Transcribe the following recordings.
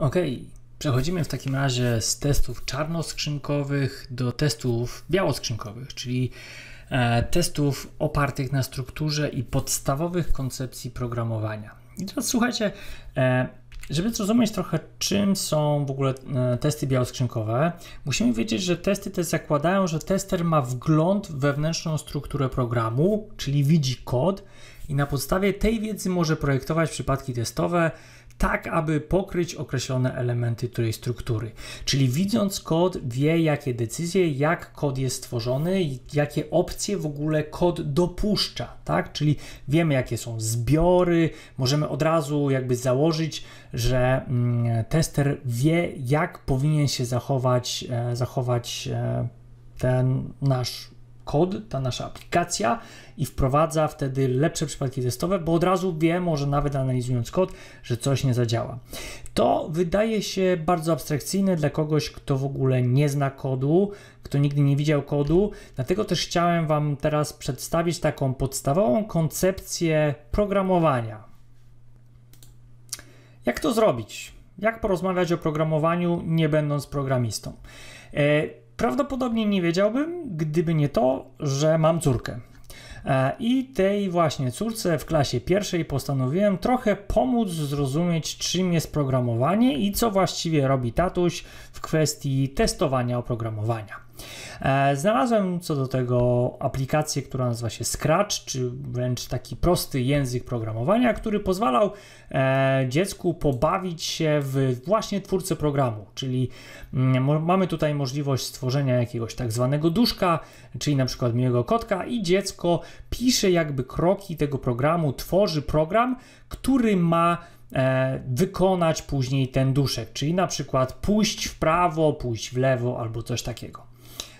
Ok, przechodzimy w takim razie z testów czarnoskrzynkowych do testów białoskrzynkowych, czyli e, testów opartych na strukturze i podstawowych koncepcji programowania. I teraz słuchajcie, e, żeby zrozumieć trochę, czym są w ogóle e, testy białoskrzynkowe, musimy wiedzieć, że testy te zakładają, że tester ma wgląd w wewnętrzną strukturę programu, czyli widzi kod i na podstawie tej wiedzy może projektować przypadki testowe, tak aby pokryć określone elementy tej struktury. Czyli widząc kod, wie jakie decyzje, jak kod jest stworzony, jakie opcje w ogóle kod dopuszcza, tak? Czyli wiemy jakie są zbiory, możemy od razu jakby założyć, że mm, tester wie jak powinien się zachować, e, zachować e, ten nasz kod, ta nasza aplikacja i wprowadza wtedy lepsze przypadki testowe, bo od razu wie, może nawet analizując kod, że coś nie zadziała. To wydaje się bardzo abstrakcyjne dla kogoś, kto w ogóle nie zna kodu, kto nigdy nie widział kodu, dlatego też chciałem Wam teraz przedstawić taką podstawową koncepcję programowania. Jak to zrobić? Jak porozmawiać o programowaniu, nie będąc programistą? E, Prawdopodobnie nie wiedziałbym, gdyby nie to, że mam córkę. E, I tej właśnie córce w klasie pierwszej postanowiłem trochę pomóc zrozumieć, czym jest programowanie i co właściwie robi tatuś w kwestii testowania oprogramowania. E, znalazłem co do tego aplikację, która nazywa się Scratch, czy wręcz taki prosty język programowania, który pozwalał e, dziecku pobawić się w właśnie twórcę programu, czyli mm, mamy tutaj możliwość stworzenia jakiegoś tak zwanego duszka, czyli na przykład miłego kotka i dziecko pisze jakby kroki tego programu, tworzy program, który ma e, wykonać później ten duszek, czyli na przykład pójść w prawo, pójść w lewo albo coś takiego.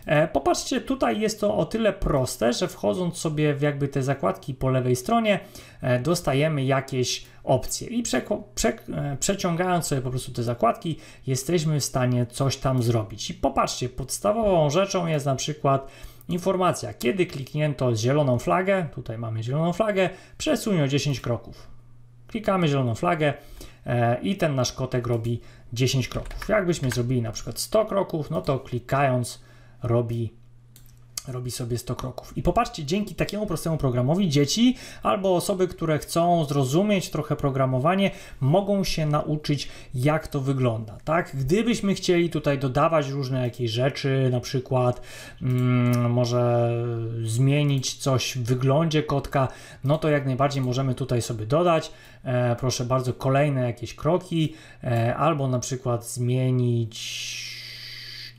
E, popatrzcie, tutaj jest to o tyle proste, że wchodząc sobie w jakby te zakładki po lewej stronie, e, dostajemy jakieś opcje i prze, prze, e, przeciągając sobie po prostu te zakładki, jesteśmy w stanie coś tam zrobić. I popatrzcie, podstawową rzeczą jest na przykład informacja, kiedy kliknięto zieloną flagę, tutaj mamy zieloną flagę, przesuń o 10 kroków. Klikamy zieloną flagę i ten nasz kotek robi 10 kroków. Jakbyśmy zrobili na przykład 100 kroków, no to klikając robi robi sobie 100 kroków. I popatrzcie, dzięki takiemu prostemu programowi dzieci albo osoby, które chcą zrozumieć trochę programowanie, mogą się nauczyć, jak to wygląda. Tak? Gdybyśmy chcieli tutaj dodawać różne jakieś rzeczy, na przykład mm, może zmienić coś w wyglądzie kotka, no to jak najbardziej możemy tutaj sobie dodać, e, proszę bardzo, kolejne jakieś kroki, e, albo na przykład zmienić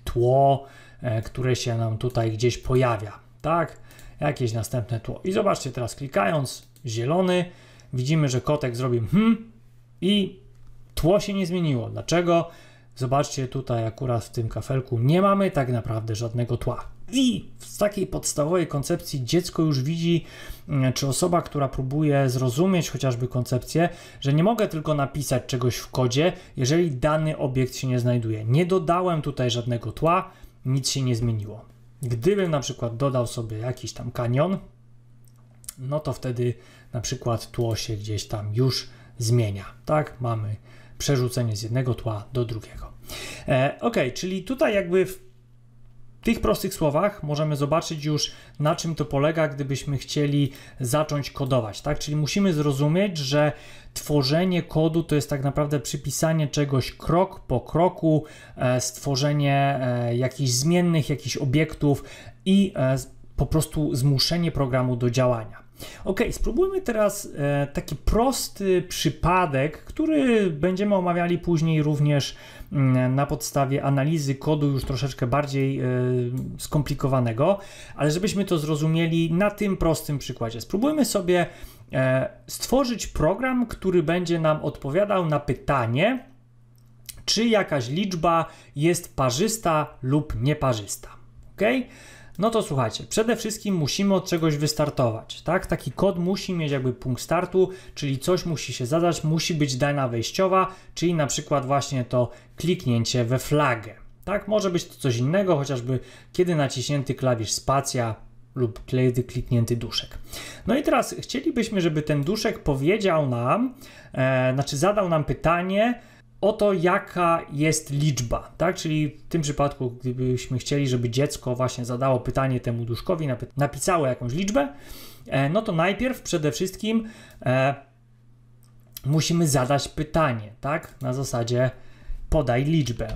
tło, E, które się nam tutaj gdzieś pojawia, tak? Jakieś następne tło. I zobaczcie teraz, klikając zielony, widzimy, że kotek zrobił hmm i tło się nie zmieniło. Dlaczego? Zobaczcie tutaj akurat w tym kafelku nie mamy tak naprawdę żadnego tła. I z takiej podstawowej koncepcji dziecko już widzi, mm, czy osoba, która próbuje zrozumieć chociażby koncepcję, że nie mogę tylko napisać czegoś w kodzie, jeżeli dany obiekt się nie znajduje. Nie dodałem tutaj żadnego tła, nic się nie zmieniło. Gdybym na przykład dodał sobie jakiś tam kanion, no to wtedy na przykład tło się gdzieś tam już zmienia. Tak, mamy przerzucenie z jednego tła do drugiego. E, ok, czyli tutaj jakby w w tych prostych słowach możemy zobaczyć już na czym to polega, gdybyśmy chcieli zacząć kodować, tak? Czyli musimy zrozumieć, że tworzenie kodu to jest tak naprawdę przypisanie czegoś krok po kroku, e, stworzenie e, jakichś zmiennych, jakichś obiektów i e, po prostu zmuszenie programu do działania. Ok, spróbujmy teraz e, taki prosty przypadek, który będziemy omawiali później również mm, na podstawie analizy kodu już troszeczkę bardziej e, skomplikowanego, ale żebyśmy to zrozumieli na tym prostym przykładzie. Spróbujmy sobie e, stworzyć program, który będzie nam odpowiadał na pytanie, czy jakaś liczba jest parzysta lub nieparzysta. Okay? No to słuchajcie, przede wszystkim musimy od czegoś wystartować, tak? Taki kod musi mieć jakby punkt startu, czyli coś musi się zadać, musi być dana wejściowa, czyli na przykład właśnie to kliknięcie we flagę. Tak, może być to coś innego, chociażby kiedy naciśnięty klawisz spacja lub kiedy kliknięty duszek. No i teraz chcielibyśmy, żeby ten duszek powiedział nam, e, znaczy zadał nam pytanie, o to, jaka jest liczba, tak? Czyli w tym przypadku, gdybyśmy chcieli, żeby dziecko właśnie zadało pytanie temu duszkowi, napisało jakąś liczbę, e, no to najpierw przede wszystkim e, musimy zadać pytanie, tak? Na zasadzie podaj liczbę.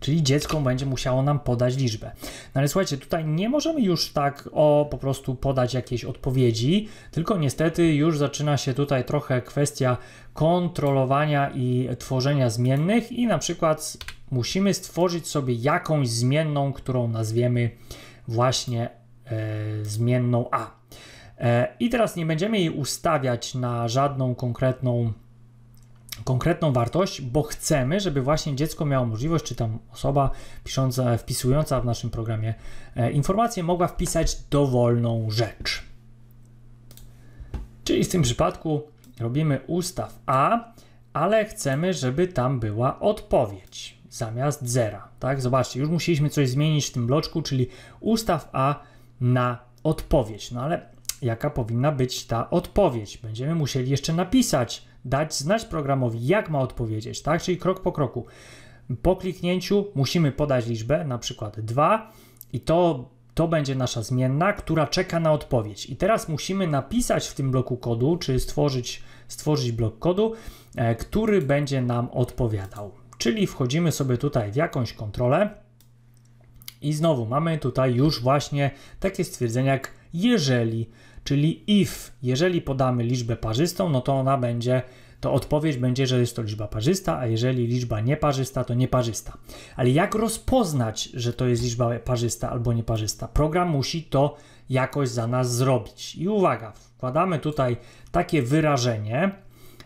Czyli dziecko będzie musiało nam podać liczbę. No ale słuchajcie, tutaj nie możemy już tak o po prostu podać jakiejś odpowiedzi, tylko niestety już zaczyna się tutaj trochę kwestia kontrolowania i tworzenia zmiennych i na przykład musimy stworzyć sobie jakąś zmienną, którą nazwiemy właśnie e, zmienną A. E, I teraz nie będziemy jej ustawiać na żadną konkretną konkretną wartość, bo chcemy, żeby właśnie dziecko miało możliwość, czy tam osoba pisząca, wpisująca w naszym programie e, informację mogła wpisać dowolną rzecz. Czyli w tym przypadku robimy ustaw A, ale chcemy, żeby tam była odpowiedź zamiast zera. Tak? Zobaczcie, już musieliśmy coś zmienić w tym bloczku, czyli ustaw A na odpowiedź. No ale jaka powinna być ta odpowiedź. Będziemy musieli jeszcze napisać, dać znać programowi, jak ma odpowiedzieć, tak? Czyli krok po kroku. Po kliknięciu musimy podać liczbę, na przykład 2 i to to będzie nasza zmienna, która czeka na odpowiedź. I teraz musimy napisać w tym bloku kodu, czy stworzyć, stworzyć blok kodu, e, który będzie nam odpowiadał. Czyli wchodzimy sobie tutaj w jakąś kontrolę i znowu mamy tutaj już właśnie takie stwierdzenie, jak jeżeli czyli if, jeżeli podamy liczbę parzystą, no to ona będzie, to odpowiedź będzie, że jest to liczba parzysta, a jeżeli liczba nieparzysta, to nieparzysta. Ale jak rozpoznać, że to jest liczba parzysta albo nieparzysta? Program musi to jakoś za nas zrobić. I uwaga, wkładamy tutaj takie wyrażenie,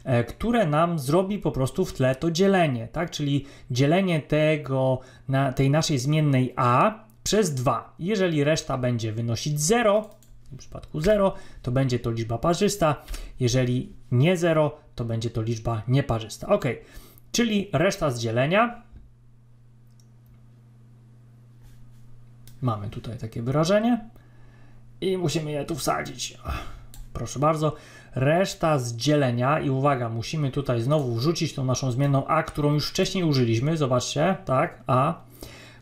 e, które nam zrobi po prostu w tle to dzielenie, tak? Czyli dzielenie tego, na tej naszej zmiennej a przez 2. Jeżeli reszta będzie wynosić 0, w przypadku 0, to będzie to liczba parzysta. Jeżeli nie 0, to będzie to liczba nieparzysta. Ok, czyli reszta z dzielenia. Mamy tutaj takie wyrażenie i musimy je tu wsadzić. Proszę bardzo. Reszta z dzielenia i uwaga, musimy tutaj znowu wrzucić tą naszą zmienną a, którą już wcześniej użyliśmy. Zobaczcie, tak, a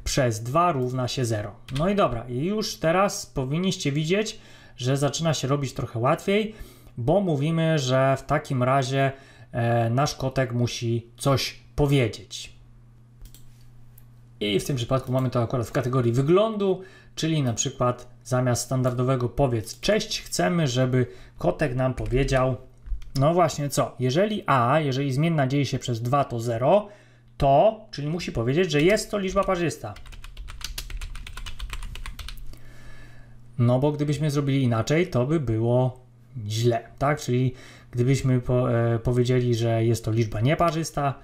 przez 2 równa się 0. No i dobra, i już teraz powinniście widzieć, że zaczyna się robić trochę łatwiej, bo mówimy, że w takim razie e, nasz kotek musi coś powiedzieć. I w tym przypadku mamy to akurat w kategorii wyglądu, czyli na przykład zamiast standardowego powiedz cześć, chcemy, żeby kotek nam powiedział, no właśnie co, jeżeli A, jeżeli zmienna dzieje się przez 2 to 0, to, czyli musi powiedzieć, że jest to liczba parzysta. No bo gdybyśmy zrobili inaczej, to by było źle, tak? Czyli gdybyśmy po, e, powiedzieli, że jest to liczba nieparzysta,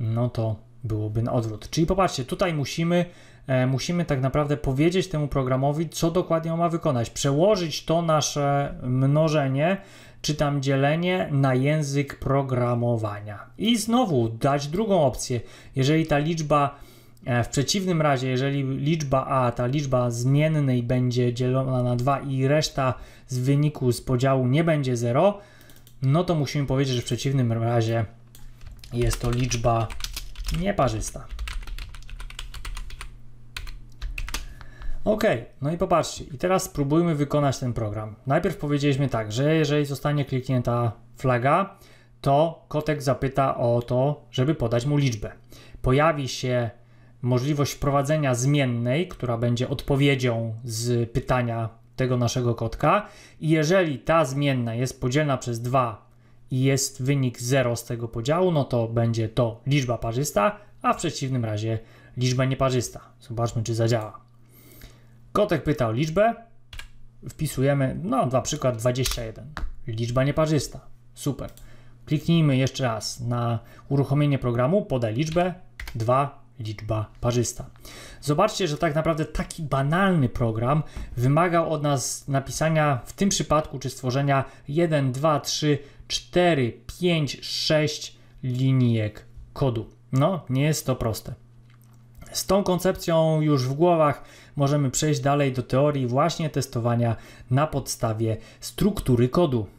no to byłoby na odwrót. Czyli popatrzcie, tutaj musimy E, musimy tak naprawdę powiedzieć temu programowi, co dokładnie on ma wykonać. Przełożyć to nasze mnożenie czy tam dzielenie na język programowania. I znowu dać drugą opcję. Jeżeli ta liczba e, w przeciwnym razie, jeżeli liczba A, ta liczba zmiennej będzie dzielona na 2 i reszta z wyniku z podziału nie będzie 0, no to musimy powiedzieć, że w przeciwnym razie jest to liczba nieparzysta. Ok, no i popatrzcie, i teraz spróbujmy wykonać ten program. Najpierw powiedzieliśmy tak, że jeżeli zostanie kliknięta flaga, to kotek zapyta o to, żeby podać mu liczbę. Pojawi się możliwość wprowadzenia zmiennej, która będzie odpowiedzią z pytania tego naszego kotka. I jeżeli ta zmienna jest podzielna przez 2 i jest wynik 0 z tego podziału, no to będzie to liczba parzysta, a w przeciwnym razie liczba nieparzysta. Zobaczmy, czy zadziała. Kotek pyta o liczbę. Wpisujemy, no na przykład 21. Liczba nieparzysta. Super. Kliknijmy jeszcze raz na uruchomienie programu, podaj liczbę, 2, liczba parzysta. Zobaczcie, że tak naprawdę taki banalny program wymagał od nas napisania w tym przypadku czy stworzenia 1, 2, 3, 4, 5, 6 linijek kodu. No, nie jest to proste. Z tą koncepcją już w głowach możemy przejść dalej do teorii właśnie testowania na podstawie struktury kodu.